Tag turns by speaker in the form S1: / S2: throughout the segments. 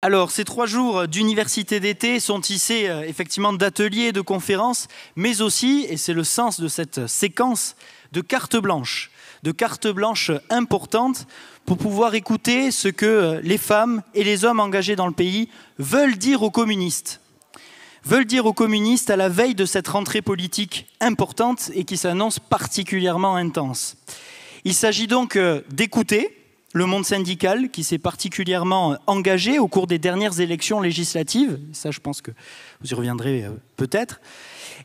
S1: Alors, ces trois jours d'université d'été sont tissés euh, effectivement d'ateliers, de conférences, mais aussi, et c'est le sens de cette séquence, de cartes blanches, de cartes blanches importantes pour pouvoir écouter ce que euh, les femmes et les hommes engagés dans le pays veulent dire aux communistes. Veulent dire aux communistes à la veille de cette rentrée politique importante et qui s'annonce particulièrement intense. Il s'agit donc euh, d'écouter, le monde syndical qui s'est particulièrement engagé au cours des dernières élections législatives, ça je pense que vous y reviendrez euh, peut-être,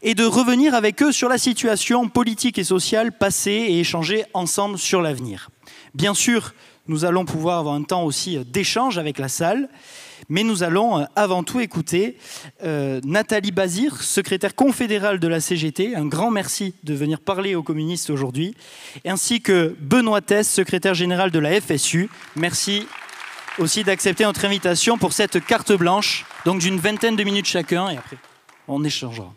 S1: et de revenir avec eux sur la situation politique et sociale passée et échanger ensemble sur l'avenir. Bien sûr, nous allons pouvoir avoir un temps aussi euh, d'échange avec la salle. Mais nous allons euh, avant tout écouter euh, Nathalie Bazir, secrétaire confédérale de la CGT. Un grand merci de venir parler aux communistes aujourd'hui. Ainsi que Benoît Tess, secrétaire général de la FSU. Merci aussi d'accepter notre invitation pour cette carte blanche, donc d'une vingtaine de minutes chacun, et après on échangera.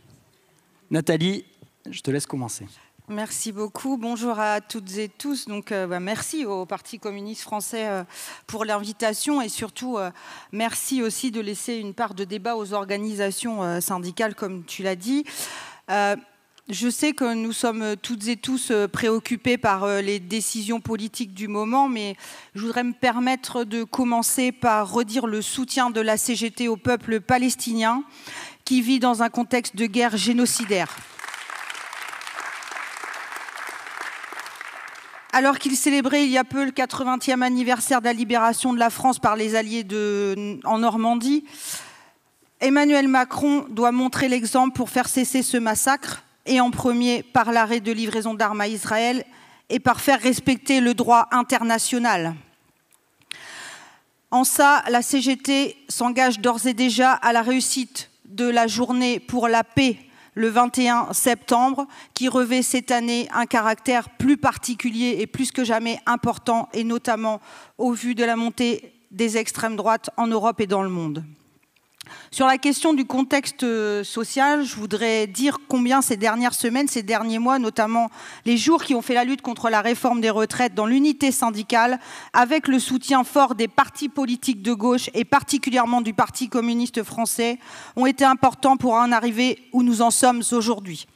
S1: Nathalie, je te laisse commencer.
S2: Merci beaucoup. Bonjour à toutes et tous. Donc, euh, bah, merci au Parti communiste français euh, pour l'invitation et surtout euh, merci aussi de laisser une part de débat aux organisations syndicales, comme tu l'as dit. Je sais que nous sommes toutes et tous préoccupés par les décisions politiques du moment, mais je voudrais me permettre de commencer par redire le soutien de la CGT au peuple palestinien qui vit dans un contexte de guerre génocidaire. alors qu'il célébrait il y a peu le 80e anniversaire de la libération de la France par les Alliés en Normandie, Emmanuel Macron doit montrer l'exemple pour faire cesser ce massacre, et en premier par l'arrêt de livraison d'armes à Israël et par faire respecter le droit international. En ça, la CGT s'engage d'ores et déjà à la réussite de la journée pour la paix le 21 septembre, qui revêt cette année un caractère plus particulier et plus que jamais important, et notamment au vu de la montée des extrêmes droites en Europe et dans le monde. Sur la question du contexte euh, social, je voudrais dire combien ces dernières semaines, ces derniers mois, notamment les jours qui ont fait la lutte contre la réforme des retraites dans l'unité syndicale, avec le soutien fort des partis politiques de gauche et particulièrement du Parti communiste français, ont été importants pour en arriver où nous en sommes aujourd'hui.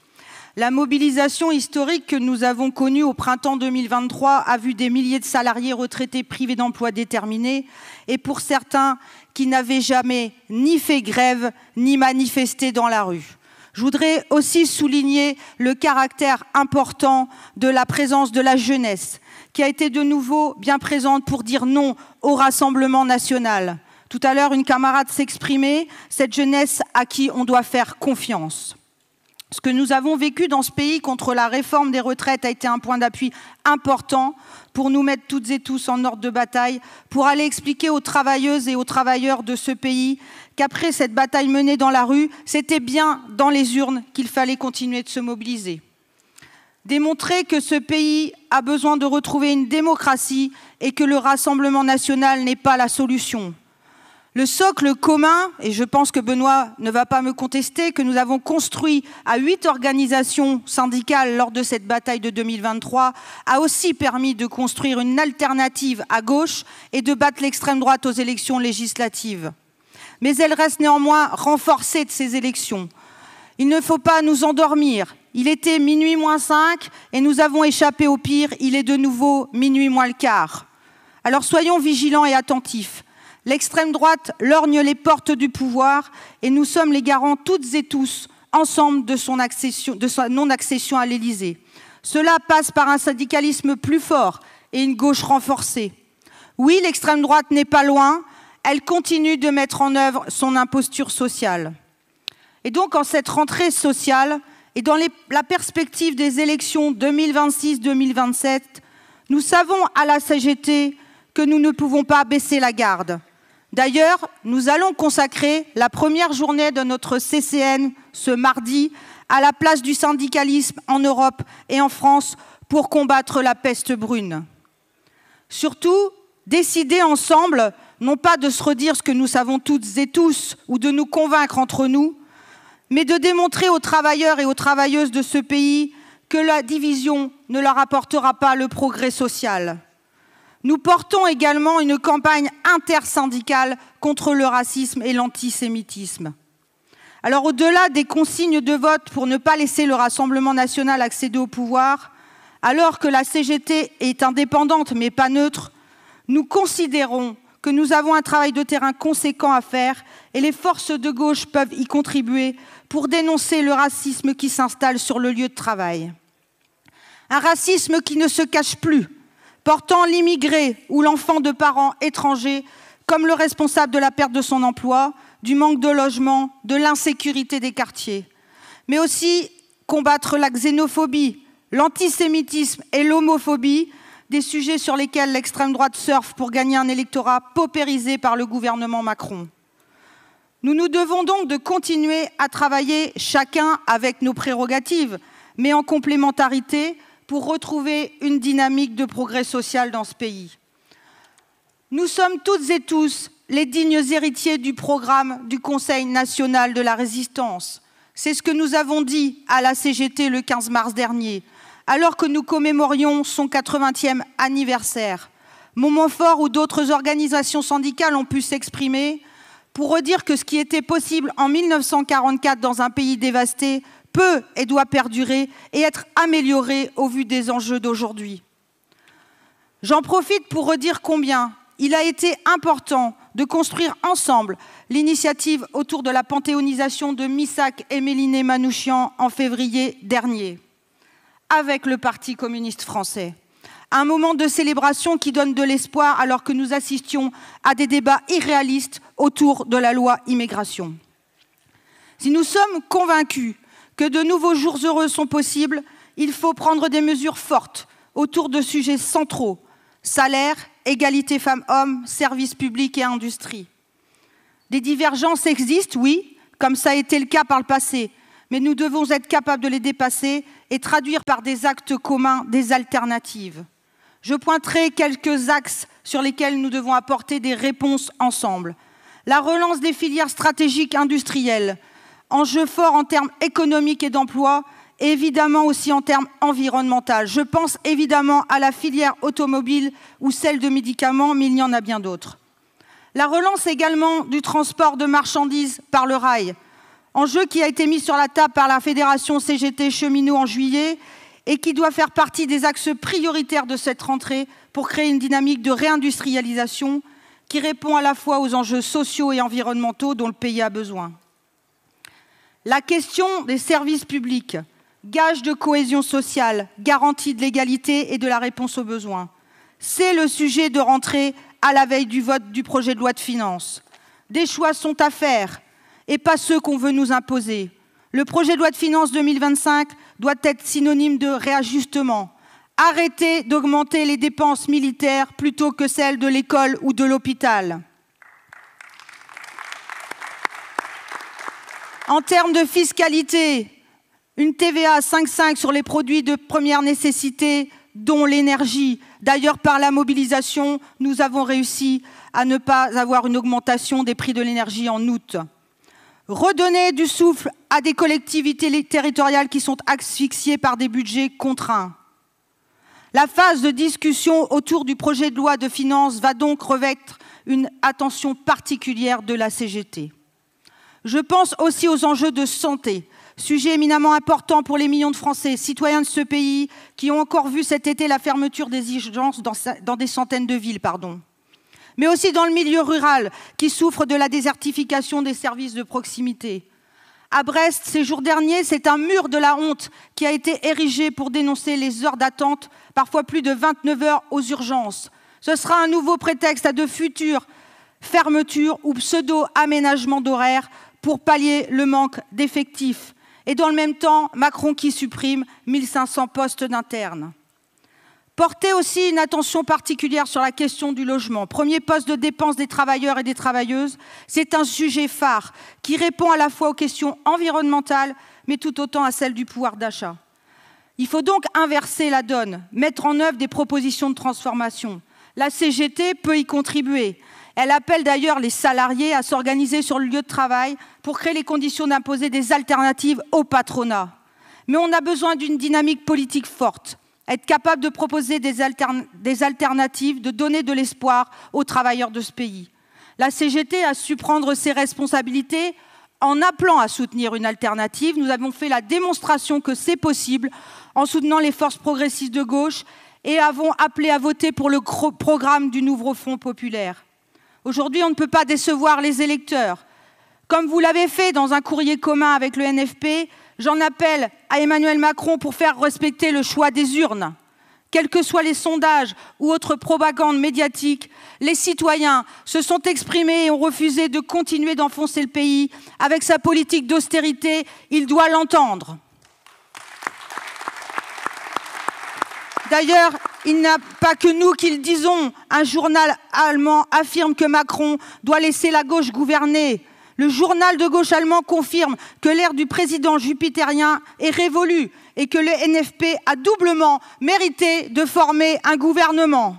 S2: La mobilisation historique que nous avons connue au printemps 2023 a vu des milliers de salariés retraités privés d'emplois déterminés et pour certains qui n'avaient jamais ni fait grève ni manifesté dans la rue. Je voudrais aussi souligner le caractère important de la présence de la jeunesse, qui a été de nouveau bien présente pour dire non au Rassemblement national. Tout à l'heure, une camarade s'exprimait, cette jeunesse à qui on doit faire confiance. Ce que nous avons vécu dans ce pays contre la réforme des retraites a été un point d'appui important pour nous mettre toutes et tous en ordre de bataille, pour aller expliquer aux travailleuses et aux travailleurs de ce pays qu'après cette bataille menée dans la rue, c'était bien dans les urnes qu'il fallait continuer de se mobiliser. Démontrer que ce pays a besoin de retrouver une démocratie et que le Rassemblement national n'est pas la solution. Le socle commun, et je pense que Benoît ne va pas me contester, que nous avons construit à huit organisations syndicales lors de cette bataille de 2023, a aussi permis de construire une alternative à gauche et de battre l'extrême droite aux élections législatives. Mais elle reste néanmoins renforcée de ces élections. Il ne faut pas nous endormir. Il était minuit moins cinq et nous avons échappé au pire. Il est de nouveau minuit moins le quart. Alors soyons vigilants et attentifs. L'extrême droite lorgne les portes du pouvoir et nous sommes les garants toutes et tous ensemble de, son sa non-accession à l'Élysée. Cela passe par un syndicalisme plus fort et une gauche renforcée. Oui, l'extrême droite n'est pas loin, elle continue de mettre en œuvre son imposture sociale. Et donc en cette rentrée sociale et dans la perspective des élections 2026-2027, nous savons à la CGT que nous ne pouvons pas baisser la garde. D'ailleurs, nous allons consacrer la première journée de notre CCN ce mardi à la place du syndicalisme en Europe et en France pour combattre la peste brune. Surtout, décider ensemble, non pas de se redire ce que nous savons toutes et tous ou de nous convaincre entre nous, mais de démontrer aux travailleurs et aux travailleuses de ce pays que la division ne leur apportera pas le progrès social. Nous portons également une campagne intersyndicale contre le racisme et l'antisémitisme. Alors au-delà des consignes de vote pour ne pas laisser le Rassemblement national accéder au pouvoir, alors que la CGT est indépendante mais pas neutre, nous considérons que nous avons un travail de terrain conséquent à faire et les forces de gauche peuvent y contribuer pour dénoncer le racisme qui s'installe sur le lieu de travail. Un racisme qui ne se cache plus, portant l'immigré ou l'enfant de parents étrangers comme le responsable de la perte de son emploi, du manque de logement, de l'insécurité des quartiers, mais aussi combattre la xénophobie, l'antisémitisme et l'homophobie, des sujets sur lesquels l'extrême droite surfe pour gagner un électorat paupérisé par le gouvernement Macron. Nous nous devons donc de continuer à travailler chacun avec nos prérogatives, mais en complémentarité pour retrouver une dynamique de progrès social dans ce pays. Nous sommes toutes et tous les dignes héritiers du programme du Conseil national de la résistance. C'est ce que nous avons dit à la CGT le 15 mars dernier, alors que nous commémorions son 80e anniversaire. Moment fort où d'autres organisations syndicales ont pu s'exprimer pour redire que ce qui était possible en 1944 dans un pays dévasté peut et doit perdurer et être améliorée au vu des enjeux d'aujourd'hui. J'en profite pour redire combien il a été important de construire ensemble l'initiative autour de la panthéonisation de Missac et Méliné Manouchian en février dernier, avec le Parti communiste français. Un moment de célébration qui donne de l'espoir alors que nous assistions à des débats irréalistes autour de la loi immigration. Si nous sommes convaincus que de nouveaux jours heureux sont possibles, il faut prendre des mesures fortes autour de sujets centraux salaire, égalité femmes-hommes, services publics et industrie. Des divergences existent, oui, comme ça a été le cas par le passé, mais nous devons être capables de les dépasser et traduire par des actes communs des alternatives. Je pointerai quelques axes sur lesquels nous devons apporter des réponses ensemble. La relance des filières stratégiques industrielles, enjeu fort en termes économiques et d'emploi, et évidemment aussi en termes environnementaux. Je pense évidemment à la filière automobile ou celle de médicaments, mais il y en a bien d'autres. La relance également du transport de marchandises par le rail, enjeu qui a été mis sur la table par la Fédération CGT Cheminots en juillet et qui doit faire partie des axes prioritaires de cette rentrée pour créer une dynamique de réindustrialisation qui répond à la fois aux enjeux sociaux et environnementaux dont le pays a besoin. La question des services publics, gage de cohésion sociale, garantie de l'égalité et de la réponse aux besoins. C'est le sujet de rentrée à la veille du vote du projet de loi de finances. Des choix sont à faire et pas ceux qu'on veut nous imposer. Le projet de loi de finances 2025 doit être synonyme de réajustement. Arrêtez d'augmenter les dépenses militaires plutôt que celles de l'école ou de l'hôpital. En termes de fiscalité, une TVA 5,5 sur les produits de première nécessité, dont l'énergie. D'ailleurs, par la mobilisation, nous avons réussi à ne pas avoir une augmentation des prix de l'énergie en août. Redonner du souffle à des collectivités territoriales qui sont asphyxiées par des budgets contraints. La phase de discussion autour du projet de loi de finances va donc revêtre une attention particulière de la CGT. Je pense aussi aux enjeux de santé, sujet éminemment important pour les millions de Français, citoyens de ce pays, qui ont encore vu cet été la fermeture des urgences dans, des centaines de villes. Pardon. Mais aussi dans le milieu rural, qui souffre de la désertification des services de proximité. À Brest, ces jours derniers, c'est un mur de la honte qui a été érigé pour dénoncer les heures d'attente, parfois plus de 29 heures aux urgences. Ce sera un nouveau prétexte à de futures fermetures ou pseudo-aménagements d'horaires pour pallier le manque d'effectifs. Et dans le même temps, Macron qui supprime 1500 postes d'internes. Porter aussi une attention particulière sur la question du logement. Premier poste de dépense des travailleurs et des travailleuses, c'est un sujet phare qui répond à la fois aux questions environnementales, mais tout autant à celles du pouvoir d'achat. Il faut donc inverser la donne, mettre en œuvre des propositions de transformation. La CGT peut y contribuer. Elle appelle d'ailleurs les salariés à s'organiser sur le lieu de travail pour créer les conditions d'imposer des alternatives au patronat. Mais on a besoin d'une dynamique politique forte, être capable de proposer des, alternatives, de donner de l'espoir aux travailleurs de ce pays. La CGT a su prendre ses responsabilités en appelant à soutenir une alternative. Nous avons fait la démonstration que c'est possible en soutenant les forces progressistes de gauche et avons appelé à voter pour le programme du nouveau fonds populaire. Aujourd'hui, on ne peut pas décevoir les électeurs. Comme vous l'avez fait dans un courrier commun avec le NFP, j'en appelle à Emmanuel Macron pour faire respecter le choix des urnes. Quels que soient les sondages ou autres propagandes médiatiques, les citoyens se sont exprimés et ont refusé de continuer d'enfoncer le pays. Avec sa politique d'austérité, il doit l'entendre. D'ailleurs, il n'y a pas que nous qui le disons. Un journal allemand affirme que Macron doit laisser la gauche gouverner. Le journal de gauche allemand confirme que l'ère du président jupitérien est révolue et que le NFP a doublement mérité de former un gouvernement.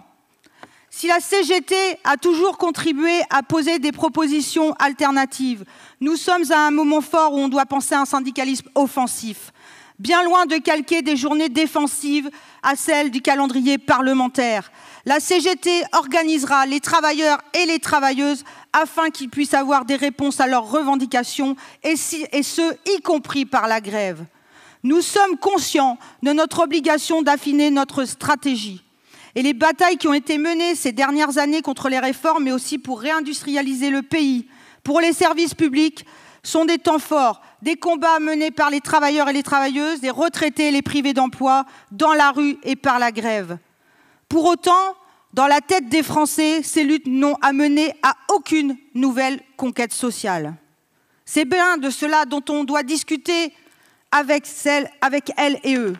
S2: Si la CGT a toujours contribué à poser des propositions alternatives, nous sommes à un moment fort où on doit penser à un syndicalisme offensif, bien loin de calquer des journées défensives à celle du calendrier parlementaire. La CGT organisera les travailleurs et les travailleuses afin qu'ils puissent avoir des réponses à leurs revendications, et, ce, y compris par la grève. Nous sommes conscients de notre obligation d'affiner notre stratégie. Et les batailles qui ont été menées ces dernières années contre les réformes, mais aussi pour réindustrialiser le pays, pour les services publics, sont des temps forts, des combats menés par les travailleurs et les travailleuses, des retraités et les privés d'emploi, dans la rue et par la grève. Pour autant, dans la tête des Français, ces luttes n'ont amené à aucune nouvelle conquête sociale. C'est bien de cela dont on doit discuter avec, avec elles et eux,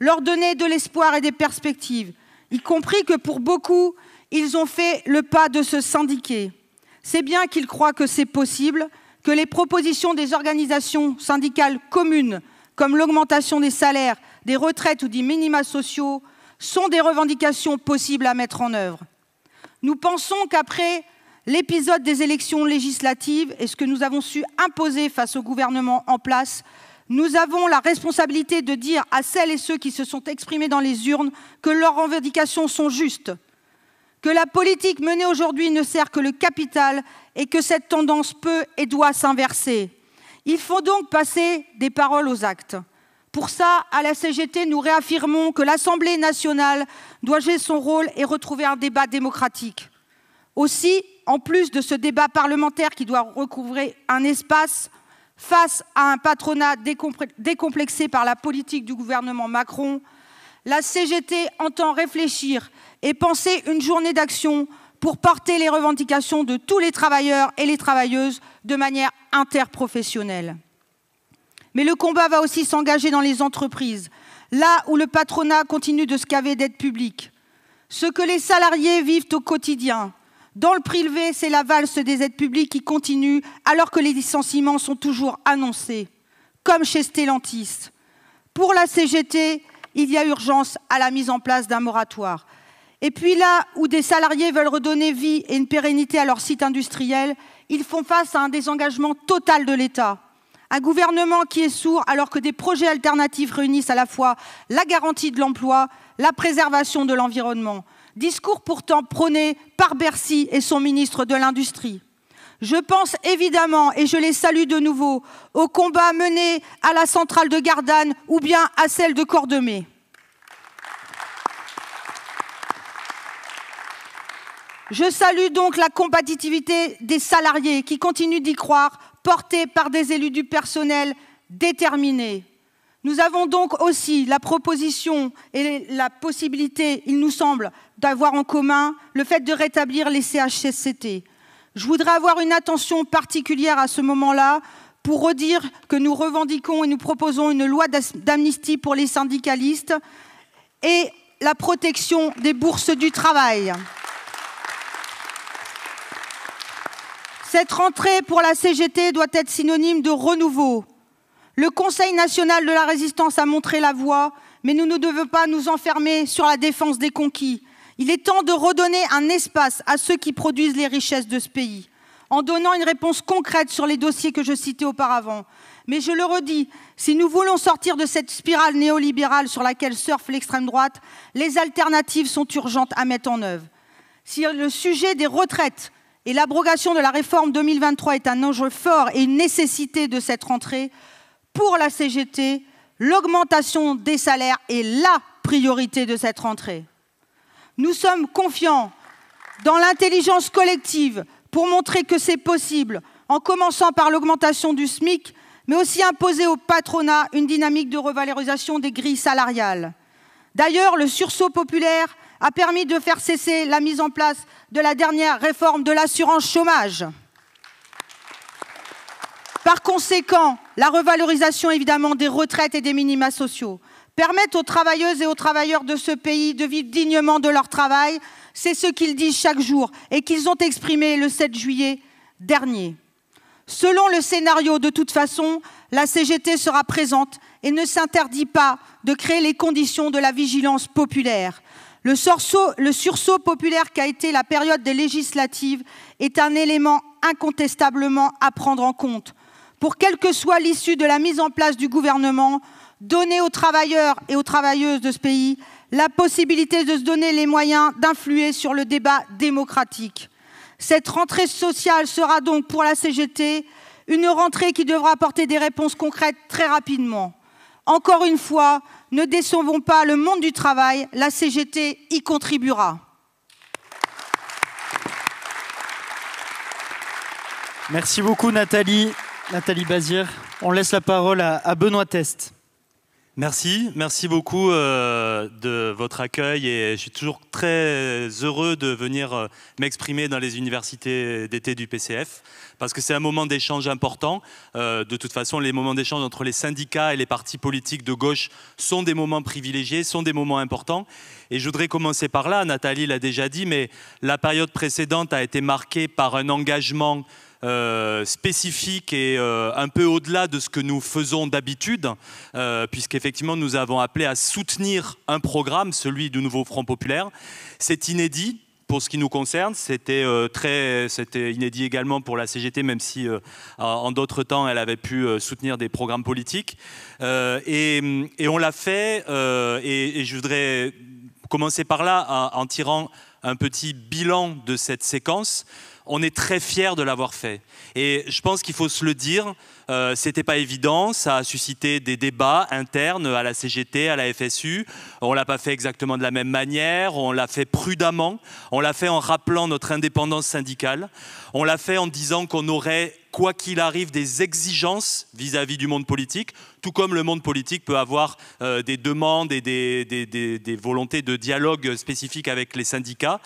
S2: leur donner de l'espoir et des perspectives, y compris que pour beaucoup, ils ont fait le pas de se syndiquer. C'est bien qu'ils croient que c'est possible, que les propositions des organisations syndicales communes, comme l'augmentation des salaires, des retraites ou des minima sociaux, sont des revendications possibles à mettre en œuvre. Nous pensons qu'après l'épisode des élections législatives et ce que nous avons su imposer face au gouvernement en place, nous avons la responsabilité de dire à celles et ceux qui se sont exprimés dans les urnes que leurs revendications sont justes, que la politique menée aujourd'hui ne sert que le capital et que cette tendance peut et doit s'inverser. Il faut donc passer des paroles aux actes. Pour ça, à la CGT, nous réaffirmons que l'Assemblée nationale doit jouer son rôle et retrouver un débat démocratique. Aussi, en plus de ce débat parlementaire qui doit recouvrir un espace face à un patronat décomplexé par la politique du gouvernement Macron, la CGT entend réfléchir et penser une journée d'action pour porter les revendications de tous les travailleurs et les travailleuses de manière interprofessionnelle. Mais le combat va aussi s'engager dans les entreprises, là où le patronat continue de se caver d'aides publiques. Ce que les salariés vivent au quotidien, dans le privé, c'est la valse des aides publiques qui continue alors que les licenciements sont toujours annoncés, comme chez Stellantis. Pour la CGT, il y a urgence à la mise en place d'un moratoire. Et puis là où des salariés veulent redonner vie et une pérennité à leur site industriel, ils font face à un désengagement total de l'État. Un gouvernement qui est sourd alors que des projets alternatifs réunissent à la fois la garantie de l'emploi, la préservation de l'environnement. Discours pourtant prôné par Bercy et son ministre de l'Industrie. Je pense évidemment, et je les salue de nouveau, aux combat menés à la centrale de Gardanne ou bien à celle de Cordemais. Je salue donc la compétitivité des salariés qui continuent d'y croire, portés par des élus du personnel déterminés. Nous avons donc aussi la proposition et la possibilité, il nous semble, d'avoir en commun le fait de rétablir les CHSCT. Je voudrais avoir une attention particulière à ce moment-là pour redire que nous revendiquons et nous proposons une loi d'amnistie pour les syndicalistes et la protection des bourses du travail. Cette rentrée pour la CGT doit être synonyme de renouveau. Le Conseil national de la résistance a montré la voie, mais nous ne devons pas nous enfermer sur la défense des conquis. Il est temps de redonner un espace à ceux qui produisent les richesses de ce pays, en donnant une réponse concrète sur les dossiers que je citais auparavant. Mais je le redis, si nous voulons sortir de cette spirale néolibérale sur laquelle surfe l'extrême droite, les alternatives sont urgentes à mettre en œuvre. Si le sujet des retraites et l'abrogation de la réforme 2023 est un enjeu fort et une nécessité de cette rentrée, pour la CGT, l'augmentation des salaires est la priorité de cette rentrée. Nous sommes confiants dans l'intelligence collective pour montrer que c'est possible, en commençant par l'augmentation du SMIC, mais aussi imposer au patronat une dynamique de revalorisation des grilles salariales. D'ailleurs, le sursaut populaire a permis de faire cesser la mise en place de la dernière réforme de l'assurance chômage. Par conséquent, la revalorisation évidemment des retraites et des minima sociaux permettre aux travailleuses et aux travailleurs de ce pays de vivre dignement de leur travail, c'est ce qu'ils disent chaque jour et qu'ils ont exprimé le 7 juillet dernier. Selon le scénario, de toute façon, la CGT sera présente et ne s'interdit pas de créer les conditions de la vigilance populaire. Le sursaut, le sursaut populaire qu'a été la période des législatives est un élément incontestablement à prendre en compte. Pour quelle que soit l'issue de la mise en place du gouvernement, donner aux travailleurs et aux travailleuses de ce pays la possibilité de se donner les moyens d'influer sur le débat démocratique. Cette rentrée sociale sera donc pour la CGT une rentrée qui devra apporter des réponses concrètes très rapidement. Encore une fois, ne décevons pas le monde du travail, la CGT y contribuera.
S1: Merci beaucoup Nathalie. Nathalie Bazir, on laisse la parole à, à Benoît Test.
S3: Merci, merci beaucoup euh, de votre accueil et je suis toujours très heureux de venir euh, m'exprimer dans les universités d'été du PCF parce que c'est un moment d'échange important. Euh, de toute façon, les moments d'échange entre les syndicats et les partis politiques de gauche sont des moments privilégiés, sont des moments importants. Et je voudrais commencer par là, Nathalie l'a déjà dit, mais la période précédente a été marquée par un engagement euh, spécifique et euh, un peu au-delà de ce que nous faisons d'habitude, puisque euh, puisqu'effectivement nous avons appelé à soutenir un programme, celui du nouveau Front populaire. C'est inédit, pour ce qui nous concerne, c'était très, c'était inédit également pour la CGT, même si en d'autres temps elle avait pu soutenir des programmes politiques. Et, on l'a fait. Et, et, je voudrais commencer par là, en tirant un petit bilan de cette séquence on est très fiers de l'avoir fait. Et je pense qu'il faut se le dire, euh, c'était pas évident, ça a suscité des débats internes à la CGT, à la FSU. On l'a pas fait exactement de la même manière, on l'a fait prudemment, on l'a fait en rappelant notre indépendance syndicale, on l'a fait en disant qu'on aurait quoi qu'il arrive, des exigences vis-à-vis du monde politique, tout comme le monde politique peut avoir euh, des demandes et des, volontés de dialogue spécifiques avec les syndicats.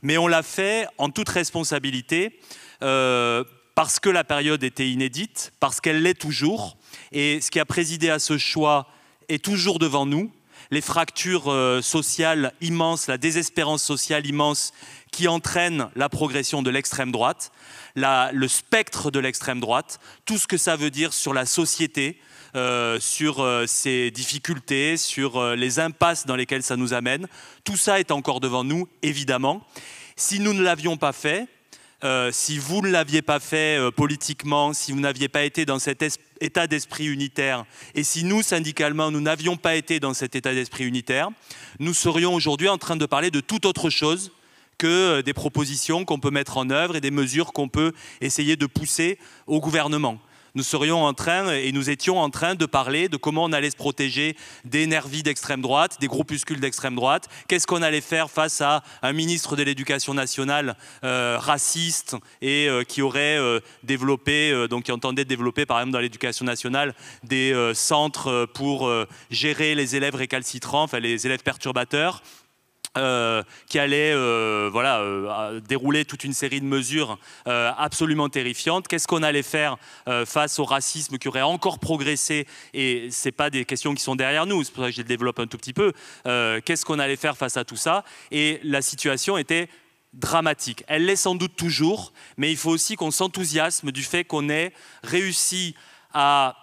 S3: Mais on l'a fait en toute responsabilité, euh, parce que la période était inédite, parce qu'elle l'est toujours. Et ce qui a présidé à ce choix est toujours devant nous, les fractures euh, sociales immenses, la désespérance sociale immense qui entraîne la progression de l'extrême droite, le spectre de l'extrême droite, tout ce que ça veut dire sur la société, euh, sur euh, ses difficultés, sur les impasses dans lesquelles ça nous amène. Tout ça est encore devant nous, évidemment. Si nous ne l'avions pas fait, euh, si vous ne l'aviez pas fait euh, politiquement, si vous n'aviez pas été dans cet état d'esprit unitaire, et si nous, syndicalement, nous n'avions pas été dans cet état d'esprit unitaire, nous serions aujourd'hui en train de parler de toute autre chose que euh, des propositions qu'on peut mettre en œuvre et des mesures qu'on peut essayer de pousser au gouvernement nous serions en train et nous étions en train de parler de comment on allait se protéger des nervis d'extrême droite, des groupuscules d'extrême droite, qu'est-ce qu'on allait faire face à un ministre de l'Éducation nationale euh, raciste et euh, qui aurait euh, développé, donc qui entendait développer par exemple dans l'éducation nationale des centres pour gérer les élèves récalcitrants, enfin les élèves perturbateurs. Euh, qui allait euh, voilà, euh, dérouler toute une série de mesures absolument terrifiantes. Qu'est-ce qu'on allait faire face au racisme qui aurait encore progressé Et ce pas des questions qui sont derrière nous, c'est pour ça que je les développe un tout petit peu. Qu'est-ce qu'on allait faire face à tout ça Et la situation était dramatique. Elle l'est sans doute toujours, mais il faut aussi qu'on s'enthousiasme du fait qu'on ait réussi à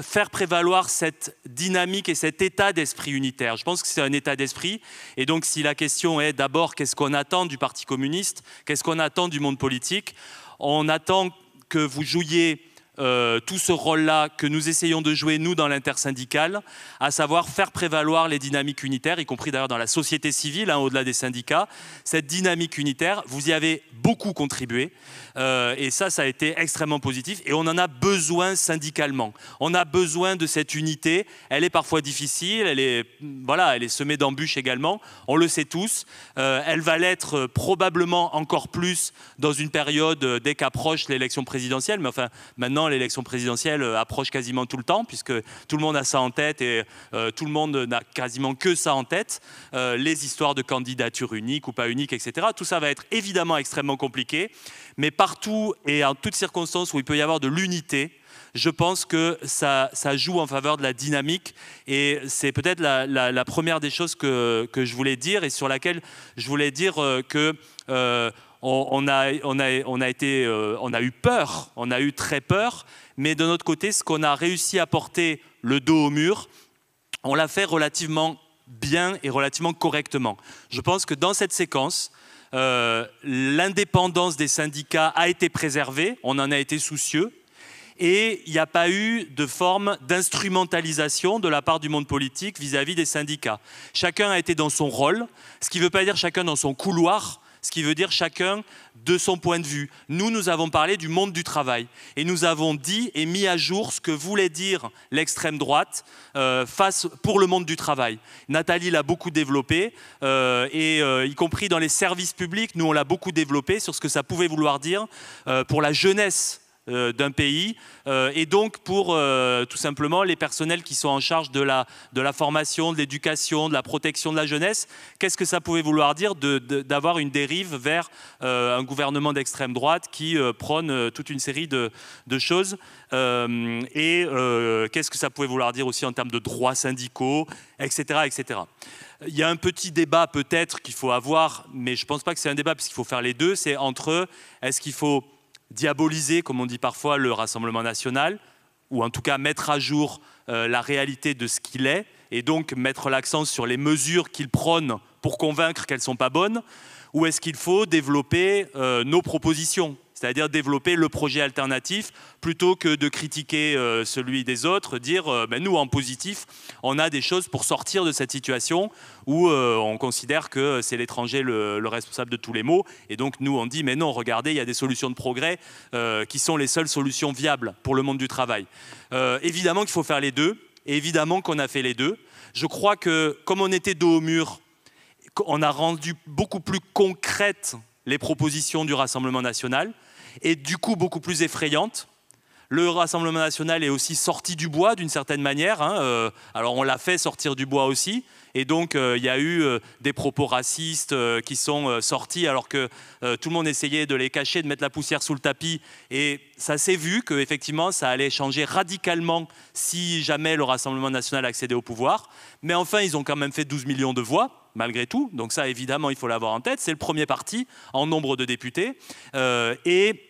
S3: faire prévaloir cette dynamique et cet état d'esprit unitaire. Je pense que c'est un état d'esprit. Et donc, si la question est d'abord qu'est-ce qu'on attend du Parti communiste, qu'est-ce qu'on attend du monde politique, on attend que vous jouiez euh, tout ce rôle-là que nous essayons de jouer, nous, dans l'intersyndicale, à savoir faire prévaloir les dynamiques unitaires, y compris d'ailleurs dans la société civile, hein, au-delà des syndicats. Cette dynamique unitaire, vous y avez beaucoup contribué, euh, et ça, ça a été extrêmement positif, et on en a besoin syndicalement. On a besoin de cette unité, elle est parfois difficile, elle est, voilà, elle est semée d'embûches également, on le sait tous, euh, elle va l'être probablement encore plus dans une période dès qu'approche l'élection présidentielle, mais enfin, maintenant, l'élection présidentielle euh, approche quasiment tout le temps, puisque tout le monde a ça en tête et euh, tout le monde n'a quasiment que ça en tête. Euh, les histoires de candidature unique ou pas unique, etc. Tout ça va être évidemment extrêmement compliqué, mais partout et en toutes circonstances où il peut y avoir de l'unité, je pense que ça, ça, joue en faveur de la dynamique et c'est peut-être la, première des choses que, que, je voulais dire et sur laquelle je voulais dire que euh, on, a, eu peur, on a eu très peur, mais de notre côté, ce qu'on a réussi à porter le dos au mur, on l'a fait relativement bien et relativement correctement. Je pense que dans cette séquence, euh, l'indépendance des syndicats a été préservée, on en a été soucieux, et il n'y a pas eu de forme d'instrumentalisation de la part du monde politique vis-à-vis -vis des syndicats. Chacun a été dans son rôle, ce qui ne veut pas dire chacun dans son couloir, ce qui veut dire chacun de son point de vue. Nous, nous avons parlé du monde du travail et nous avons dit et mis à jour ce que voulait dire l'extrême droite euh, face pour le monde du travail. Nathalie l'a beaucoup développé euh, et euh, y compris dans les services publics, nous on l'a beaucoup développé sur ce que ça pouvait vouloir dire pour la jeunesse euh, d'un pays. Euh, et donc pour euh, tout simplement les personnels qui sont en charge de la, de la formation, de l'éducation, de la protection de la jeunesse, qu'est-ce que ça pouvait vouloir dire d'avoir une dérive vers un gouvernement d'extrême droite qui prône toute une série de, choses Et qu'est-ce que ça pouvait vouloir dire aussi en termes de droits syndicaux, etc. etc. Il y a un petit débat peut-être qu'il faut avoir, mais je ne pense pas que c'est un débat puisqu'il faut faire les deux, c'est entre est-ce qu'il faut diaboliser, comme on dit parfois, le Rassemblement national, ou en tout cas mettre à jour euh, la réalité de ce qu'il est, et donc mettre l'accent sur les mesures qu'il prône pour convaincre qu'elles ne sont pas bonnes, ou est-ce qu'il faut développer euh, nos propositions c'est-à-dire développer le projet alternatif plutôt que de critiquer euh, celui des autres, dire euh, ben nous en positif, on a des choses pour sortir de cette situation où euh, on considère que c'est l'étranger le, responsable de tous les maux, et donc nous on dit mais non, regardez, il y a des solutions de progrès qui sont les seules solutions viables pour le monde du travail. évidemment qu'il faut faire les deux, et évidemment qu'on a fait les deux. Je crois que comme on était dos au mur, on a rendu beaucoup plus concrètes les propositions du Rassemblement national et du coup beaucoup plus effrayante. Le Rassemblement national est aussi sorti du bois d'une certaine manière. Hein, euh, alors on l'a fait sortir du bois aussi. Et donc euh, il y a eu euh, des propos racistes qui sont sortis alors que tout le monde essayait de les cacher, de mettre la poussière sous le tapis. Et ça s'est vu qu'effectivement ça allait changer radicalement si jamais le Rassemblement national accédait au pouvoir. Mais enfin ils ont quand même fait 12 millions de voix malgré tout. Donc ça, évidemment, il faut l'avoir en tête. C'est le premier parti en nombre de députés. Euh, et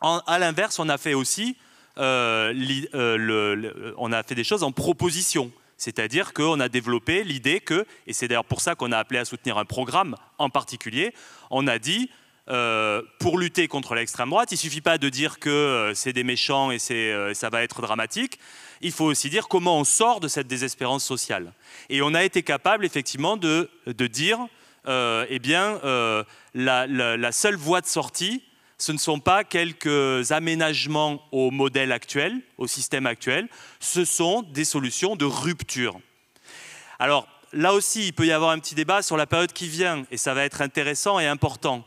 S3: à l'inverse, on a fait aussi euh, euh, on a fait des choses en proposition. C'est-à-dire qu'on a développé l'idée que, et c'est d'ailleurs pour ça qu'on a appelé à soutenir un programme en particulier, on a dit euh, pour lutter contre l'extrême droite, il ne suffit pas de dire que euh, c'est des méchants et euh, ça va être dramatique. Il faut aussi dire comment on sort de cette désespérance sociale. Et on a été capable, effectivement, de, de dire euh, eh bien, la, seule voie de sortie, ce ne sont pas quelques aménagements au modèle actuel, au système actuel, ce sont des solutions de rupture. Alors, là aussi, il peut y avoir un petit débat sur la période qui vient, et ça va être intéressant et important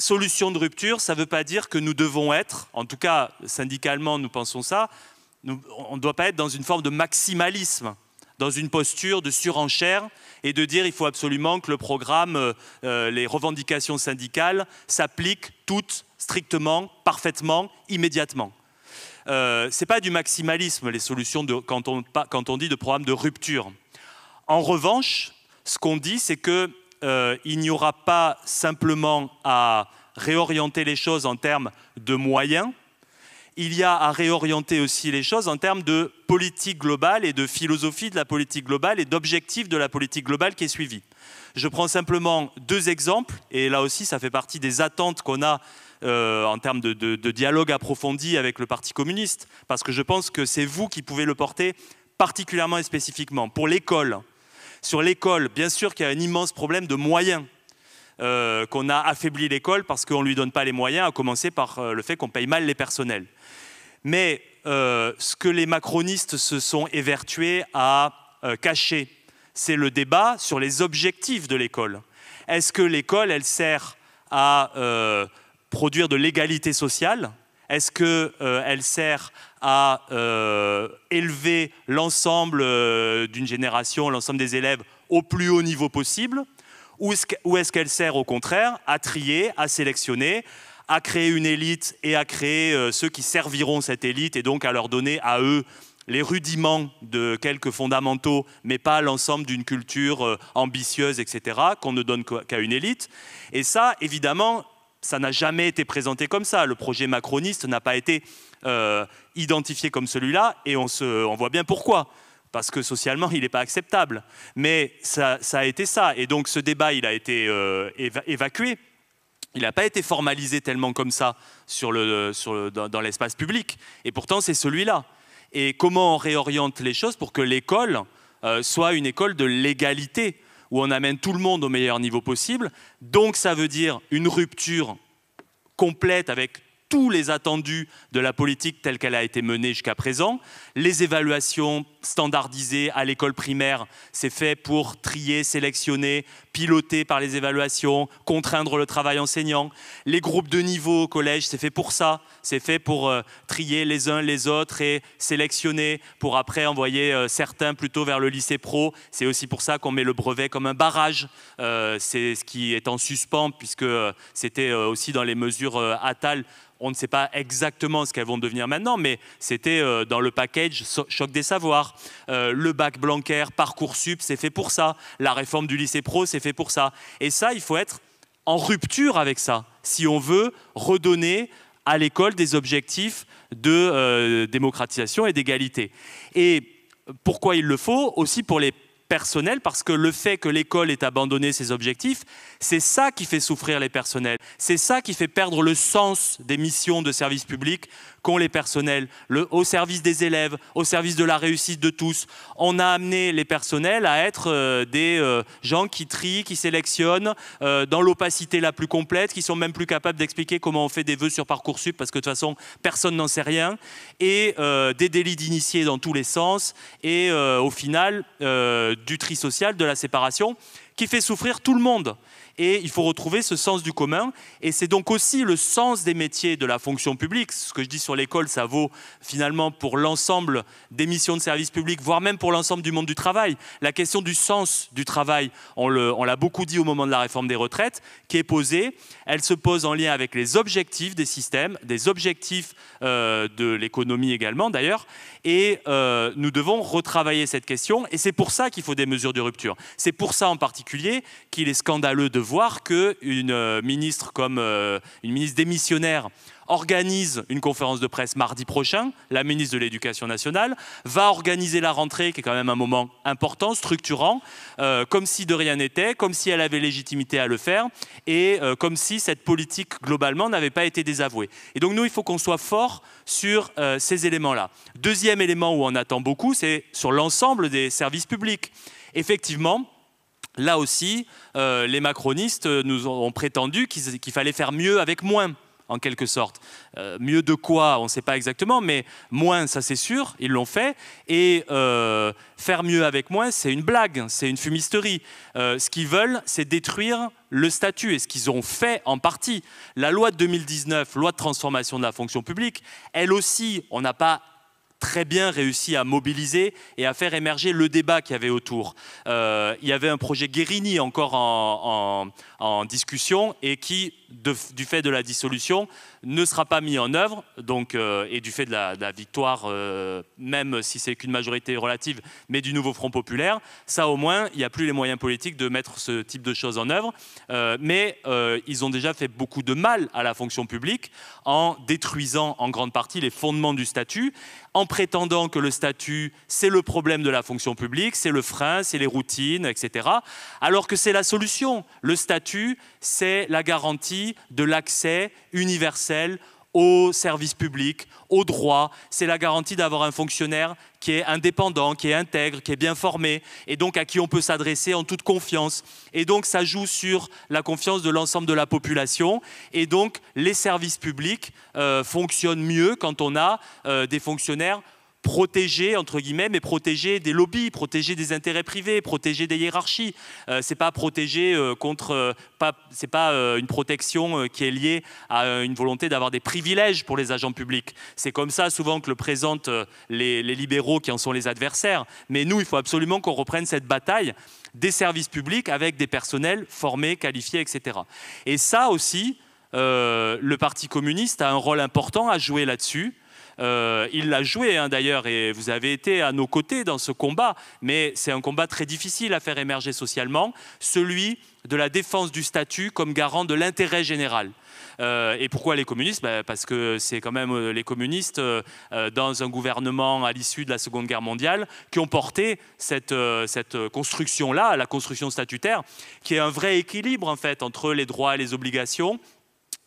S3: solution de rupture, ça ne veut pas dire que nous devons être, en tout cas syndicalement nous pensons ça, on ne doit pas être dans une forme de maximalisme, dans une posture de surenchère et de dire il faut absolument que le programme, euh, euh, les revendications syndicales s'appliquent toutes strictement, parfaitement, immédiatement. Euh, ce n'est pas du maximalisme les solutions de, quand, on, quand on dit de programme de rupture. En revanche, ce qu'on dit, c'est que euh, il n'y aura pas simplement à réorienter les choses en termes de moyens, il y a à réorienter aussi les choses en termes de politique globale et de philosophie de la politique globale et d'objectifs de la politique globale qui est suivie. Je prends simplement deux exemples, et là aussi ça fait partie des attentes qu'on a euh, en termes de dialogue approfondi avec le Parti communiste, parce que je pense que c'est vous qui pouvez le porter particulièrement et spécifiquement. Pour l'école, sur l'école, bien sûr qu'il y a un immense problème de moyens. Euh, qu'on a affaibli l'école parce qu'on ne lui donne pas les moyens, à commencer par euh, le fait qu'on paye mal les personnels. Mais euh, ce que les macronistes se sont évertués à cacher, c'est le débat sur les objectifs de l'école. Est-ce que l'école, elle sert à produire de l'égalité sociale Est-ce qu'elle sert à euh, élever l'ensemble euh, d'une génération, l'ensemble des élèves au plus haut niveau possible, ou est-ce qu'elle sert au contraire à trier, à sélectionner, à créer une élite et à créer euh, ceux qui serviront cette élite et donc à leur donner à eux les rudiments de quelques fondamentaux, mais pas l'ensemble d'une culture ambitieuse, etc., qu'on ne donne qu'à une élite. Et ça, évidemment, ça n'a jamais été présenté comme ça. Le projet macroniste n'a pas été euh, identifié comme celui-là, et on, voit bien pourquoi. Parce que socialement, il n'est pas acceptable. Mais ça, a été ça. Et donc ce débat, il a été euh, évacué. Il n'a pas été formalisé tellement comme ça dans, l'espace public. Et pourtant, c'est celui-là. Et comment on réoriente les choses pour que l'école euh, soit une école de l'égalité où on amène tout le monde au meilleur niveau possible. Donc ça veut dire une rupture complète avec tous les attendus de la politique telle qu'elle a été menée jusqu'à présent. Les évaluations standardisées à l'école primaire, c'est fait pour trier, sélectionner, piloter par les évaluations, contraindre le travail enseignant. Les groupes de niveau au collège, c'est fait pour ça. C'est fait pour euh, trier les uns les autres et sélectionner pour après envoyer euh, certains plutôt vers le lycée pro. C'est aussi pour ça qu'on met le brevet comme un barrage. Euh, c'est ce qui est en suspens puisque c'était aussi dans les mesures ATAL on ne sait pas exactement ce qu'elles vont devenir maintenant, mais c'était euh, dans le package choc des savoirs. Euh, le bac Blanquer, Parcoursup, c'est fait pour ça. La réforme du lycée pro, c'est fait pour ça. Et ça, il faut être en rupture avec ça, si on veut redonner à l'école des objectifs de euh, démocratisation et d'égalité. Et pourquoi il le faut Aussi pour les personnel, parce que le fait que l'école ait abandonné ses objectifs, c'est ça qui fait souffrir les personnels, c'est ça qui fait perdre le sens des missions de service public qu'ont les personnels, au service des élèves, au service de la réussite de tous. On a amené les personnels à être euh, des euh, gens qui trient, qui sélectionnent, euh, dans l'opacité la plus complète, qui sont même plus capables d'expliquer comment on fait des vœux sur Parcoursup, parce que de toute façon, personne n'en sait rien, et des délits d'initiés dans tous les sens, et au final, du tri social, de la séparation, qui fait souffrir tout le monde et il faut retrouver ce sens du commun. Et c'est donc aussi le sens des métiers de la fonction publique. Ce que je dis sur l'école, ça vaut finalement pour l'ensemble des missions de service public, voire même pour l'ensemble du monde du travail. La question du sens du travail, on l'a beaucoup dit au moment de la réforme des retraites, qui est posée. Elle se pose en lien avec les objectifs des systèmes, des objectifs euh, de l'économie également d'ailleurs. Et euh, nous devons retravailler cette question. Et c'est pour ça qu'il faut des mesures de rupture. C'est pour ça en particulier qu'il est scandaleux de voir qu'une euh, ministre comme euh, une ministre démissionnaire organise une conférence de presse mardi prochain, la ministre de l'Éducation nationale, va organiser la rentrée, qui est quand même un moment important, structurant, euh, comme si de rien n'était, comme si elle avait légitimité à le faire, et comme si cette politique, globalement, n'avait pas été désavouée. Et donc nous, il faut qu'on soit fort sur ces éléments-là. Deuxième élément où on attend beaucoup, c'est sur l'ensemble des services publics. Effectivement, là aussi, euh, les macronistes nous ont, prétendu qu'il fallait faire mieux avec moins en quelque sorte. Euh, mieux de quoi, on ne sait pas exactement, mais moins, ça c'est sûr, ils l'ont fait. Et euh, faire mieux avec moins, c'est une blague, c'est une fumisterie. ce qu'ils veulent, c'est détruire le statut, et ce qu'ils ont fait en partie. La loi de 2019, loi de transformation de la fonction publique, elle aussi, on n'a pas très bien réussi à mobiliser et à faire émerger le débat qui y avait autour. Euh, il y avait un projet Guérini encore en discussion et qui du fait de la dissolution, ne sera pas mis en œuvre, donc, euh, et du fait de la, victoire, euh, même si c'est qu'une majorité relative, mais du nouveau Front populaire, ça au moins, il n'y a plus les moyens politiques de mettre ce type de choses en œuvre. Euh, mais ils ont déjà fait beaucoup de mal à la fonction publique en détruisant en grande partie les fondements du statut, en prétendant que le statut, c'est le problème de la fonction publique, c'est le frein, c'est les routines, etc. Alors que c'est la solution. Le statut, c'est la garantie de l'accès universel aux services publics, aux droits. C'est la garantie d'avoir un fonctionnaire qui est indépendant, qui est intègre, qui est bien formé, et donc à qui on peut s'adresser en toute confiance. Et donc ça joue sur la confiance de l'ensemble de la population. Et donc les services publics euh, fonctionnent mieux quand on a euh, des fonctionnaires protéger, entre guillemets, mais protéger des lobbies, protéger des intérêts privés, protéger des hiérarchies. Euh, c'est pas protéger euh, contre, euh, c'est pas euh, une protection qui est liée à une volonté d'avoir des privilèges pour les agents publics. C'est comme ça souvent que le présentent les, libéraux qui en sont les adversaires. Mais nous, il faut absolument qu'on reprenne cette bataille des services publics avec des personnels formés, qualifiés, etc. Et ça aussi, le Parti communiste a un rôle important à jouer là-dessus. Euh, il l'a joué hein, d'ailleurs et vous avez été à nos côtés dans ce combat, mais c'est un combat très difficile à faire émerger socialement, celui de la défense du statut comme garant de l'intérêt général. Euh, et pourquoi les communistes ben, Parce que c'est quand même euh, les communistes, dans un gouvernement à l'issue de la Seconde Guerre mondiale, qui ont porté cette, cette construction-là, la construction statutaire, qui est un vrai équilibre en fait entre les droits et les obligations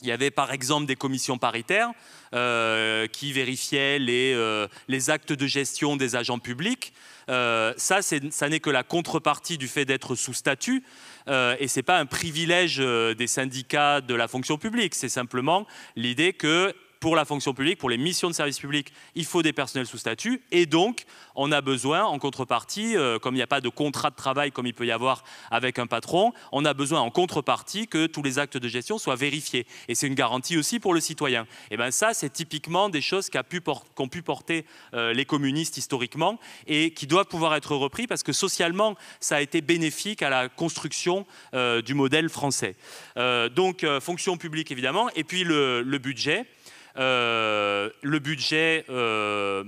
S3: il y avait par exemple des commissions paritaires euh, qui vérifiaient les, euh, les, actes de gestion des agents publics. Euh, ça, ça n'est que la contrepartie du fait d'être sous statut. et ce n'est pas un privilège des syndicats de la fonction publique. C'est simplement l'idée que pour la fonction publique, pour les missions de service public, il faut des personnels sous statut. Et donc, on a besoin, en contrepartie, euh, comme il n'y a pas de contrat de travail comme il peut y avoir avec un patron, on a besoin en contrepartie que tous les actes de gestion soient vérifiés. Et c'est une garantie aussi pour le citoyen. Et eh bien ça, c'est typiquement des choses qu'ont pu, pu, porter euh, les communistes historiquement et qui doivent pouvoir être repris parce que socialement, ça a été bénéfique à la construction euh, du modèle français. donc, fonction publique, évidemment. Et puis, le, le budget. Euh, le budget euh,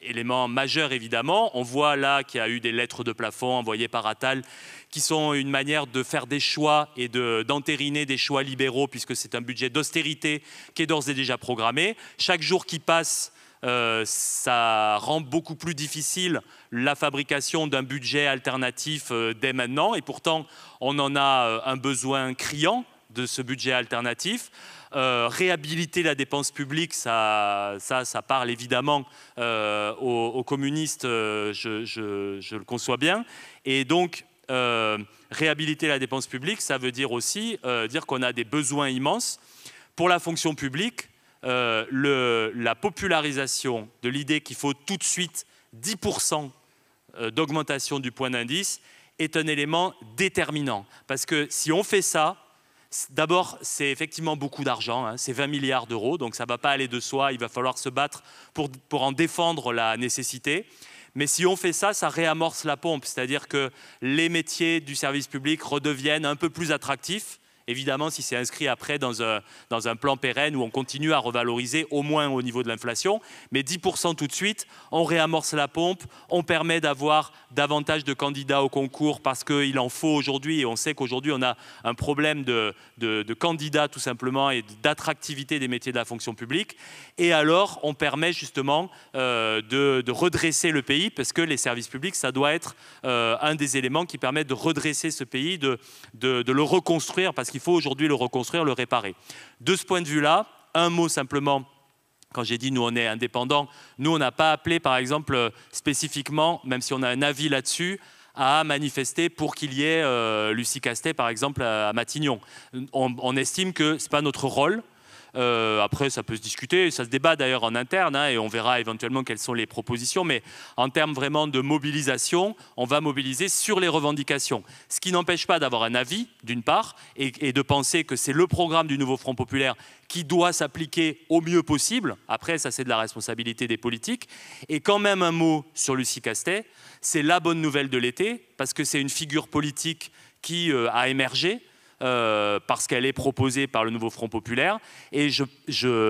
S3: élément majeur évidemment. On voit là qu'il y a eu des lettres de plafond envoyées par Attal qui sont une manière de faire des choix et d'entériner des choix libéraux puisque c'est un budget d'austérité qui est d'ores et déjà programmé. Chaque jour qui passe, euh, ça rend beaucoup plus difficile la fabrication d'un budget alternatif dès maintenant et pourtant on en a un besoin criant de ce budget alternatif. Euh, réhabiliter la dépense publique, ça, ça, parle évidemment euh, aux, communistes, euh, je, le conçois bien. Et donc, réhabiliter la dépense publique, ça veut dire aussi dire qu'on a des besoins immenses. Pour la fonction publique, la popularisation de l'idée qu'il faut tout de suite 10% d'augmentation du point d'indice est un élément déterminant. Parce que si on fait ça, D'abord, c'est effectivement beaucoup d'argent, hein. c'est 20 milliards d'euros, donc ça ne va pas aller de soi, il va falloir se battre pour en défendre la nécessité. Mais si on fait ça, ça réamorce la pompe, c'est-à-dire que les métiers du service public redeviennent un peu plus attractifs. Évidemment, si c'est inscrit après dans un, plan pérenne où on continue à revaloriser au moins au niveau de l'inflation, mais 10% tout de suite, on réamorce la pompe, on permet d'avoir davantage de candidats au concours parce qu'il en faut aujourd'hui et on sait qu'aujourd'hui on a un problème de, candidats tout simplement et d'attractivité des métiers de la fonction publique. Et alors, on permet justement euh, de, redresser le pays parce que les services publics, ça doit être euh, un des éléments qui permet de redresser ce pays, de, le reconstruire parce il faut aujourd'hui le reconstruire, le réparer. De ce point de vue-là, un mot simplement quand j'ai dit nous on est indépendants, nous on n'a pas appelé par exemple spécifiquement, même si on a un avis là-dessus, à manifester pour qu'il y ait euh, Lucie Castet par exemple à, Matignon. On, on estime que ce n'est pas notre rôle, euh, après, ça peut se discuter, ça se débat d'ailleurs en interne, hein, et on verra éventuellement quelles sont les propositions. Mais en termes vraiment de mobilisation, on va mobiliser sur les revendications. Ce qui n'empêche pas d'avoir un avis, d'une part, et, de penser que c'est le programme du nouveau Front populaire qui doit s'appliquer au mieux possible. Après, ça c'est de la responsabilité des politiques. Et quand même un mot sur Lucie Castet, c'est la bonne nouvelle de l'été, parce que c'est une figure politique qui euh, a émergé, euh, parce qu'elle est proposée par le nouveau Front populaire. Et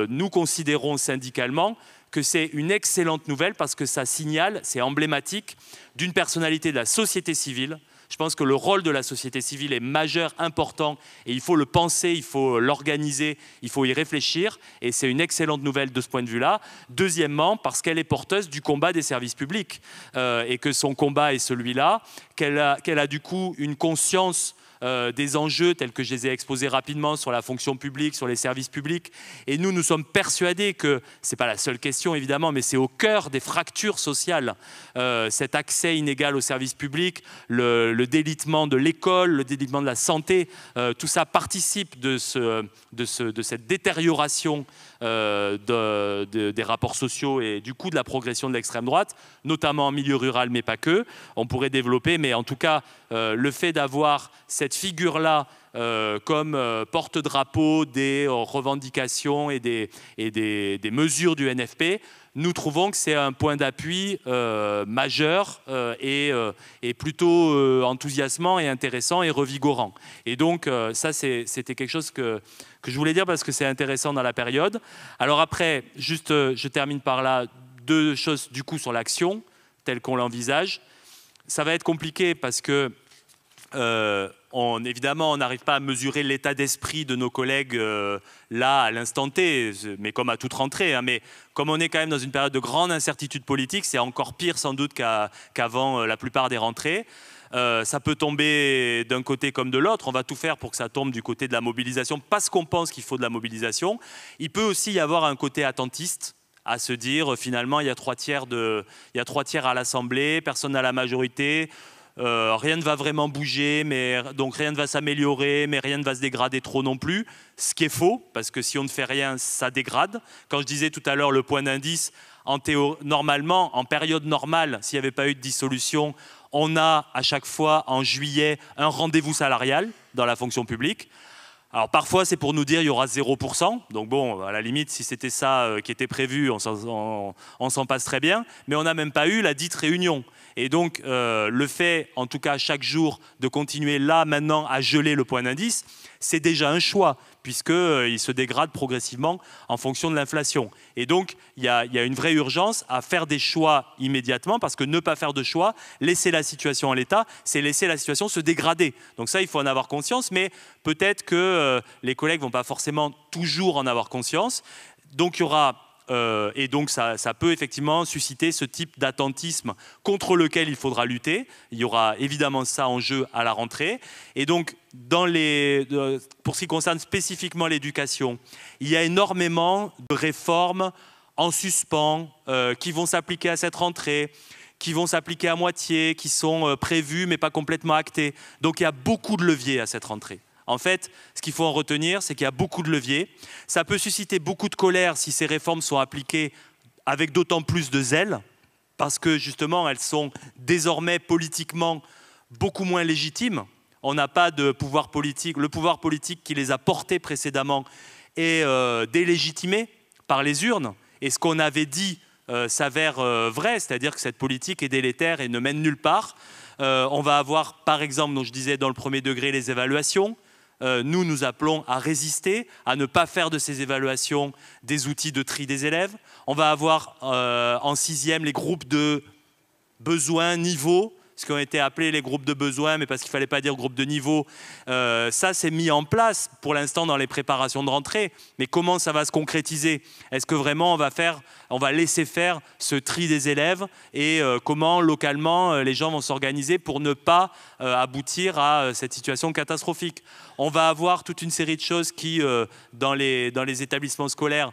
S3: nous considérons syndicalement que c'est une excellente nouvelle parce que ça signale, c'est emblématique, d'une personnalité de la société civile. Je pense que le rôle de la société civile est majeur, important, et il faut le penser, il faut l'organiser, il faut y réfléchir, et c'est une excellente nouvelle de ce point de vue-là. Deuxièmement, parce qu'elle est porteuse du combat des services publics, euh, et que son combat est celui-là, qu'elle a, a, du coup une conscience euh, des enjeux tels que je les ai exposés rapidement sur la fonction publique, sur les services publics. Et nous, nous sommes persuadés que, ce n'est pas la seule question évidemment, mais c'est au cœur des fractures sociales, euh, cet accès inégal aux services publics, le, délitement de l'école, le délitement de la santé, euh, tout ça participe de, ce, de, de cette détérioration euh, des rapports sociaux et du coup de la progression de l'extrême droite, notamment en milieu rural, mais pas que. On pourrait développer, mais en tout cas, euh, le fait d'avoir cette figure-là euh, comme euh, porte-drapeau des euh, revendications et, des, des, mesures du NFP, nous trouvons que c'est un point d'appui majeur et, plutôt enthousiasmant et intéressant et revigorant. Et donc ça, c'était quelque chose que, que je voulais dire parce que c'est intéressant dans la période. Alors après, juste, je termine par là, deux choses du coup sur l'action telle qu'on l'envisage. Ça va être compliqué parce que euh, on, évidemment, on n'arrive pas à mesurer l'état d'esprit de nos collègues euh, là, à l'instant T, mais comme à toute rentrée. Hein. mais comme on est quand même dans une période de grande incertitude politique, c'est encore pire sans doute qu'avant euh, la plupart des rentrées. ça peut tomber d'un côté comme de l'autre. On va tout faire pour que ça tombe du côté de la mobilisation parce qu'on pense qu'il faut de la mobilisation. Il peut aussi y avoir un côté attentiste à se dire finalement il y a trois tiers, il y a trois tiers à l'Assemblée, personne à la majorité, euh, rien ne va vraiment bouger, mais donc rien ne va s'améliorer, mais rien ne va se dégrader trop non plus. Ce qui est faux, parce que si on ne fait rien, ça dégrade. Quand je disais tout à l'heure le point d'indice, en normalement, en période normale, s'il n'y avait pas eu de dissolution, on a à chaque fois en juillet un rendez-vous salarial dans la fonction publique. Alors parfois c'est pour nous dire il y aura 0%, donc bon, à la limite si c'était ça euh, qui était prévu, on s'en passe très bien, mais on n'a même pas eu la dite réunion. Et donc, euh, le fait, en tout cas chaque jour, de continuer là, maintenant, à geler le point d'indice, c'est déjà un choix, puisqu'il euh, se dégrade progressivement en fonction de l'inflation. Et donc, il y, a, une vraie urgence à faire des choix immédiatement, parce que ne pas faire de choix, laisser la situation à l'état, c'est laisser la situation se dégrader. Donc ça, il faut en avoir conscience, mais peut-être que euh, les collègues ne vont pas forcément toujours en avoir conscience. Donc il y aura euh, et donc ça, peut effectivement susciter ce type d'attentisme contre lequel il faudra lutter. Il y aura évidemment ça en jeu à la rentrée. Et donc euh, pour ce qui concerne spécifiquement l'éducation, il y a énormément de réformes en suspens euh, qui vont s'appliquer à cette rentrée qui vont s'appliquer à moitié, qui sont prévues mais pas complètement actées. Donc il y a beaucoup de leviers à cette rentrée. En fait, ce qu'il faut en retenir, c'est qu'il y a beaucoup de leviers. Ça peut susciter beaucoup de colère si ces réformes sont appliquées avec d'autant plus de zèle, parce que justement, elles sont désormais politiquement beaucoup moins légitimes. On n'a pas de pouvoir politique. Le pouvoir politique qui les a portées précédemment est euh, délégitimé par les urnes. Et ce qu'on avait dit euh, s'avère euh, vrai, c'est-à-dire que cette politique est délétère et ne mène nulle part. on va avoir, par exemple, dont je disais dans le premier degré, les évaluations. Euh, nous nous appelons à résister, à ne pas faire de ces évaluations des outils de tri des élèves. On va avoir euh, en sixième les groupes de besoins, niveaux, ce qui ont été appelés les groupes de besoin, mais parce qu'il ne fallait pas dire groupe de niveau. Euh, ça, c'est mis en place pour l'instant dans les préparations de rentrée. Mais comment ça va se concrétiser Est-ce que vraiment on va, faire, on va laisser faire ce tri des élèves Et euh, comment localement euh, les gens vont s'organiser pour ne pas aboutir à cette situation catastrophique On va avoir toute une série de choses qui, dans les établissements scolaires,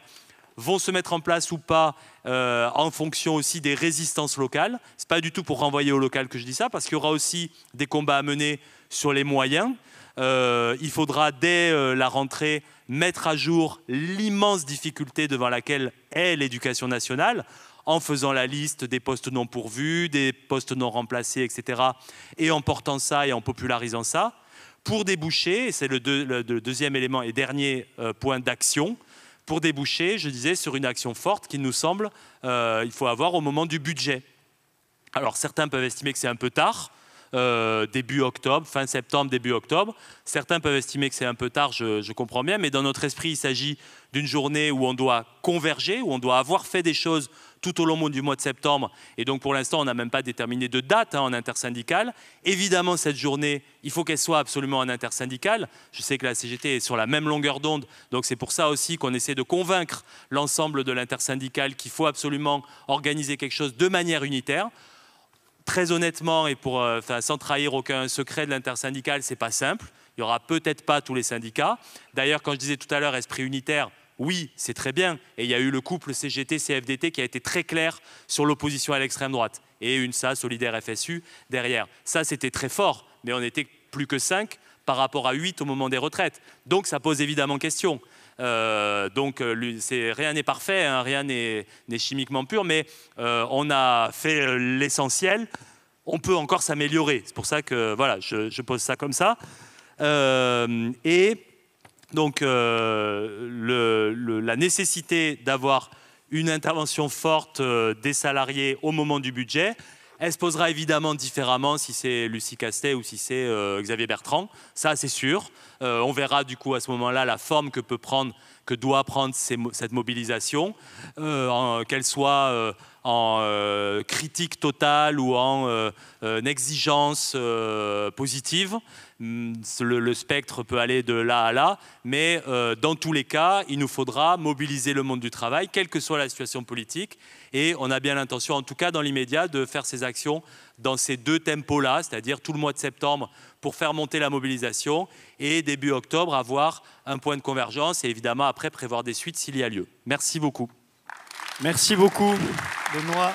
S3: vont se mettre en place ou pas euh, en fonction aussi des résistances locales. Ce n'est pas du tout pour renvoyer au local que je dis ça, parce qu'il y aura aussi des combats à mener sur les moyens. Euh, il faudra dès euh, la rentrée mettre à jour l'immense difficulté devant laquelle est l'éducation nationale en faisant la liste des postes non pourvus, des postes non remplacés, etc., et en portant ça et en popularisant ça, pour déboucher, c'est le, deuxième élément et dernier point d'action, pour déboucher, je disais, sur une action forte qu'il nous semble euh, il faut avoir au moment du budget. Alors certains peuvent estimer que c'est un peu tard, euh, début octobre, fin septembre, début octobre. Certains peuvent estimer que c'est un peu tard, je, comprends bien, mais dans notre esprit, il s'agit d'une journée où on doit converger, où on doit avoir fait des choses tout au long du mois de septembre. Et donc pour l'instant, on n'a même pas déterminé de date hein, en intersyndicale. Évidemment, cette journée, il faut qu'elle soit absolument en intersyndical. Je sais que la CGT est sur la même longueur d'onde, donc c'est pour ça aussi qu'on essaie de convaincre l'ensemble de l'intersyndical qu'il faut absolument organiser quelque chose de manière unitaire très honnêtement et euh, sans trahir aucun secret de l'intersyndicale, n'est pas simple. Il y aura peut-être pas tous les syndicats. D'ailleurs, quand je disais tout à l'heure esprit unitaire, oui, c'est très bien. Et il y a eu le couple CGT-CFDT qui a été très clair sur l'opposition à l'extrême droite. Et une SA, Solidaire FSU, derrière. Ça, c'était très fort, mais on était plus que 5 par rapport à 8 au moment des retraites. Donc ça pose évidemment question. Euh, donc euh, rien n'est parfait, hein, rien n'est chimiquement pur, mais euh, on a fait l'essentiel. On peut encore s'améliorer. C'est pour ça que voilà, je, pose ça comme ça. et donc euh, la nécessité d'avoir une intervention forte euh, des salariés au moment du budget. Elle se posera évidemment différemment si c'est Lucie Castet ou si c'est euh, Xavier Bertrand, ça c'est sûr. on verra du coup à ce moment-là la forme que peut prendre doit prendre cette mobilisation, euh, qu'elle soit euh, en euh, critique totale ou en exigence positive. Hmm, le, le, spectre peut aller de là à là, mais dans tous les cas, il nous faudra mobiliser le monde du travail, quelle que soit la situation politique, et on a bien l'intention, en tout cas dans l'immédiat, de faire ces actions dans ces deux tempos-là, c'est-à-dire tout le mois de septembre pour faire monter la mobilisation et début octobre avoir un point de convergence et évidemment après prévoir des suites s'il y a lieu. Merci beaucoup.
S1: Merci beaucoup, Benoît.